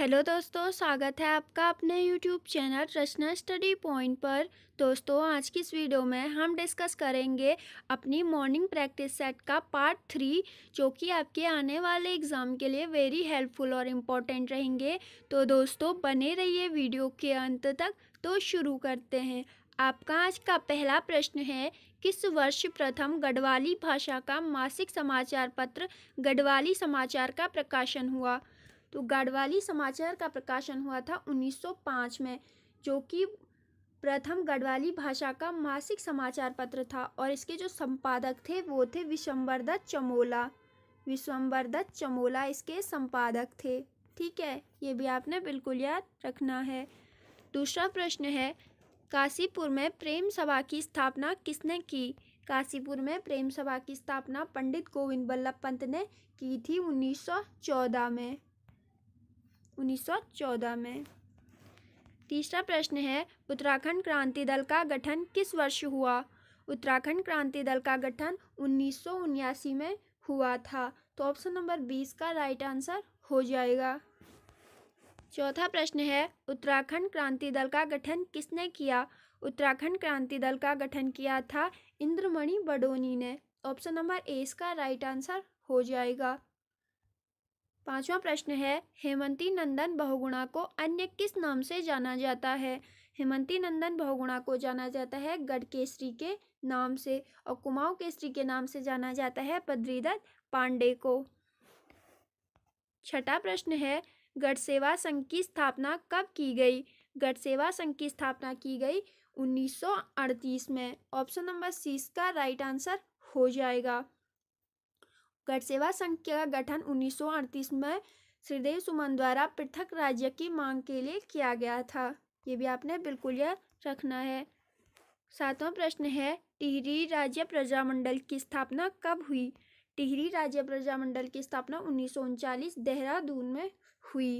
hello दोस्तों स्वागत है आपका अपने YouTube channel Rachna study point पर दोस्तों आज की इस वीडियो में हम डिस्कस करेंगे अपनी मॉर्निंग प्रैक्टिस सेट का पार्ट थ्री जो कि आपके आने वाले एग्ज़ाम के लिए वेरी हेल्पफुल और इम्पॉर्टेंट रहेंगे तो दोस्तों बने रहिए वीडियो के अंत तक तो शुरू करते हैं आपका आज का पहला प्रश्न है किस वर्ष प्रथम गढ़वाली भाषा का मासिक समाचार पत्र गढ़वाली समाचार का प्रकाशन हुआ तो गढ़वाली समाचार का प्रकाशन हुआ था 1905 में जो कि प्रथम गढ़वाली भाषा का मासिक समाचार पत्र था और इसके जो संपादक थे वो थे विश्वम्बर चमोला विश्वम्बर चमोला इसके संपादक थे ठीक है ये भी आपने बिल्कुल याद रखना है दूसरा प्रश्न है काशीपुर में प्रेम सभा की स्थापना किसने की काशीपुर में प्रेम सभा की स्थापना पंडित गोविंद वल्लभ पंत ने की थी 1914 में 1914 में तीसरा प्रश्न है उत्तराखंड क्रांति दल का गठन किस वर्ष हुआ उत्तराखंड क्रांति दल का गठन उन्नीस में हुआ था तो ऑप्शन नंबर बीस का राइट आंसर हो जाएगा चौथा प्रश्न है उत्तराखंड क्रांति दल का गठन किसने किया उत्तराखंड क्रांति दल का गठन किया था इंद्रमणि बडोनी ने ऑप्शन नंबर ए इसका राइट आंसर हो जाएगा पांचवा प्रश्न है हेमंती नंदन बहुगुणा को अन्य किस नाम से जाना जाता है हेमंती नंदन बहुगुणा को जाना जाता है गढ़ केसरी के नाम से और कुमाऊं केसरी के नाम से जाना जाता है बद्रीदत्त पांडे को छठा प्रश्न है गढ़ सेवा संघ की स्थापना कब की गई गढ़ सेवा संघ की स्थापना की गई 1938 में ऑप्शन नंबर सी इसका राइट आंसर हो जाएगा गठसेवा सेवा संघ का गठन उन्नीस में श्रीदेव सुमन द्वारा पृथक राज्य की मांग के लिए किया गया था ये भी आपने बिल्कुल यह रखना है सातवां प्रश्न है टिहरी राज्य प्रजामंडल की स्थापना कब हुई टिहरी राज्य प्रजामंडल की स्थापना उन्नीस देहरादून में हुई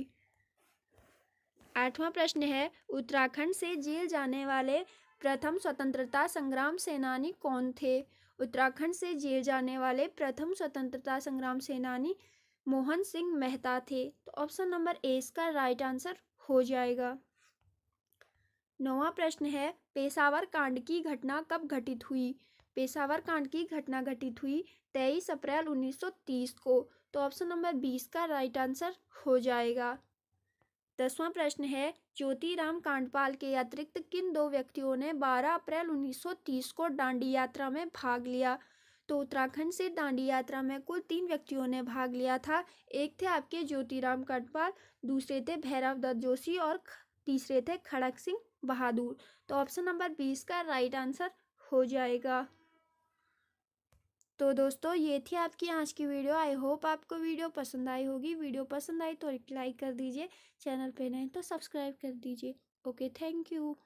आठवां प्रश्न है उत्तराखंड से जेल जाने वाले प्रथम स्वतंत्रता संग्राम सेनानी कौन थे उत्तराखंड से जेल जाने वाले प्रथम स्वतंत्रता संग्राम सेनानी मोहन सिंह मेहता थे तो ऑप्शन नंबर ए इसका राइट आंसर हो जाएगा नौवा प्रश्न है पेशावर कांड की घटना कब घटित हुई पेशावर कांड की घटना घटित हुई तेईस अप्रैल 1930 को तो ऑप्शन नंबर बीस का राइट आंसर हो जाएगा दसवां प्रश्न है ज्योतिराम कांडपाल के अतिरिक्त किन दो व्यक्तियों ने 12 अप्रैल 1930 को डांडी यात्रा में भाग लिया तो उत्तराखंड से डांडी यात्रा में कुल तीन व्यक्तियों ने भाग लिया था एक थे आपके ज्योतिराम कांडपाल दूसरे थे भैरव दत्त जोशी और तीसरे थे खड़क सिंह बहादुर तो ऑप्शन नंबर बीस का राइट आंसर हो जाएगा तो दोस्तों ये थी आपकी आज की वीडियो आई होप आपको वीडियो पसंद आई होगी वीडियो पसंद आई तो लाइक कर दीजिए चैनल पे नहीं तो सब्सक्राइब कर दीजिए ओके थैंक यू